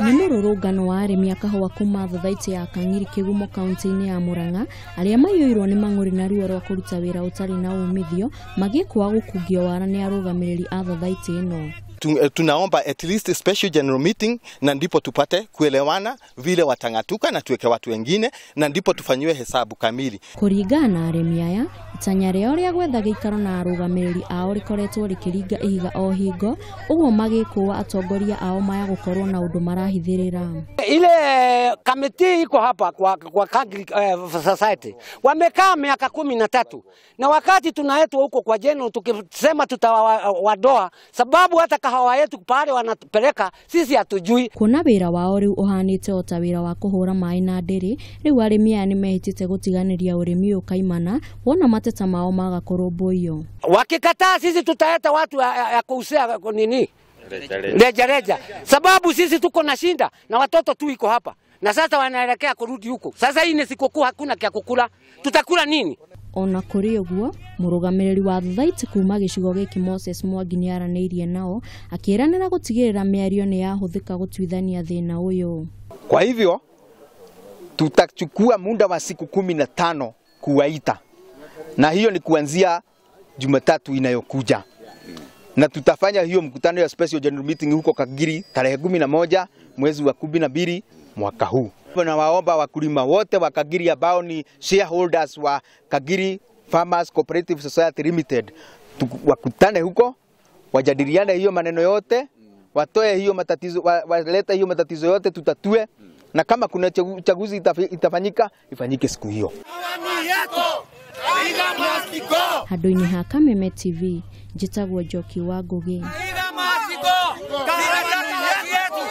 nä må rå rå ngano wa arä mi a kuma thothaitä ya kang'iri kä gumo kauntä-inä ya må rang'a arä a maiyå irwo nä mang'å na ruo rwa kå ruta wä ra å tarä na umithio magä kwa gå kungio wara nä arå rä ri a thothaitĩ ä no eh, tunaomba at least special general meeting na ndipo tupate kuelewana vile watang'atuka na tuweke watu wengine na ndipo tufanyiwe hesabu kamili kuringana na aremi aya itanya rĩo rĩa gwetha gĩikaro na arũgamĩrĩri ao rĩkoretwo rĩkĩringa ihiga o hingo ũguo magĩkũa atongoria ao maya gũkorwo na ũndũ marahithĩrĩra ile kamiti iko hapa kwa, kwa Kagri uh, Society wamekaa miaka kumi na tatu na wakati tunaetwa huko kwa jeno tukisema tutawadoa sababu hata kahawa yetu pale wanapeleka sisi hatujui. Kuona wĩra wao rĩu ũhanĩte o ta wĩra wa kũhũra maĩ na ndĩrĩ, rĩu arĩmi aya nĩ mehĩtĩte gũtiganĩria ũrĩmi ũkaimana wona mate tamao maga magakoromboiyo. Wakikataa sisi tutaeta watu ya, ya ya kuusia nini rejareja reja. Sababu sisi tuko na shinda na watoto tu iko hapa na sasa wanaelekea kurudi huko. Sasa hii ni sikukuu, hakuna kya kukula, tutakula nini? ona kuri uguo murugamiriri wa thaiti kuma gicigo giki Moses Mwangi ni niaranĩirie nao akĩranĩra gũtigĩrĩra mĩario nĩ yahũthĩka gũtuithania thina ũyũ. Kwa hivyo tutachukua muda wa siku kumi na tano kuwaita na hiyo ni kuanzia Jumatatu inayokuja na tutafanya hiyo mkutano ya special general meeting huko Kagiri tarehe kumi na moja mwezi wa kumi na mbili mwaka huu. Nawaomba wakulima wote wa Kagiri ambao ni shareholders wa Kagiri Farmers Cooperative Society Limited wakutane huko, wajadiliane hiyo maneno yote, watoe hiyo matatizo, walete hiyo matatizo yote tutatue, na kama kuna uchaguzi itafanyika ifanyike siku hiyo handå-inä ha kameme tv njätagwo njoki wa ngågä